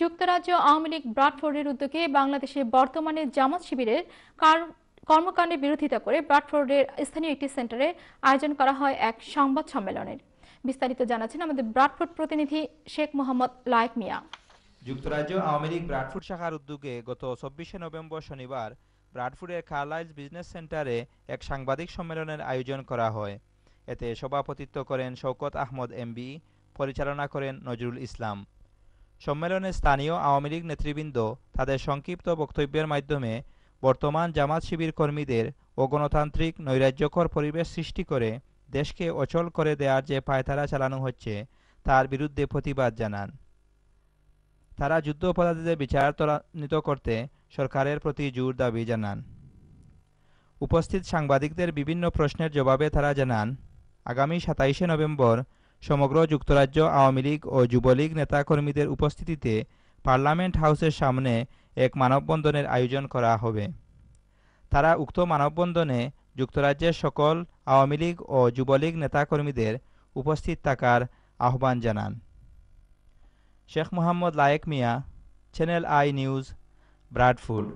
যুক্তরাজ্য আওয়ামী লীগ ব্রাডফোর্ডের উদ্যোগে বাংলাদেশে বর্তমানে জামাত শিবিরের কর্মকাণ্ডের বিরোধিতা করে ব্রাডফোর্ডের স্থানীয় একটি সেন্টারে আয়োজন করা হয় এক সংবাদ সম্মেলনের বিস্তারিত জানাচ্ছেন আমাদের ব্রাডফোর্ড প্রতিনিধি শেখ মোহাম্মদ লায়েক মিয়া যুক্তরাজ্য আওয়ামী লীগ ব্রাডফোর্ড শাখার উদ্যোগে গত চব্বিশে নভেম্বর শনিবার ব্রাডফোর্ডের কার্লাইলস বিজনেস সেন্টারে এক সাংবাদিক সম্মেলনের আয়োজন করা হয় এতে সভাপতিত্ব করেন শওকত আহমদ এমবি পরিচালনা করেন নজরুল ইসলাম সম্মেলনে স্থানীয় আওয়ামী লীগ নেতৃবৃন্দ তাদের সংক্ষিপ্ত বক্তব্যের মাধ্যমে বর্তমান জামাত শিবির কর্মীদের ও গণতান্ত্রিক নৈরাজ্যকর পরিবেশ সৃষ্টি করে দেশকে অচল করে দেওয়ার যে পায়তারা চালানো হচ্ছে তার বিরুদ্ধে প্রতিবাদ জানান তারা যুদ্ধ অপরাধীদের বিচার ত্বরান্বিত করতে সরকারের প্রতি জোর দাবি জানান উপস্থিত সাংবাদিকদের বিভিন্ন প্রশ্নের জবাবে তারা জানান আগামী সাতাইশে নভেম্বর সমগ্র যুক্তরাজ্য আওয়ামী লীগ ও যুবলীগ নেতাকর্মীদের উপস্থিতিতে পার্লামেন্ট হাউসের সামনে এক মানববন্ধনের আয়োজন করা হবে তারা উক্ত মানববন্ধনে যুক্তরাজ্যের সকল আওয়ামী লীগ ও যুবলীগ নেতাকর্মীদের উপস্থিত থাকার আহ্বান জানান Sheikh Mohammad Layek Mia channel i news ব্রাডফুল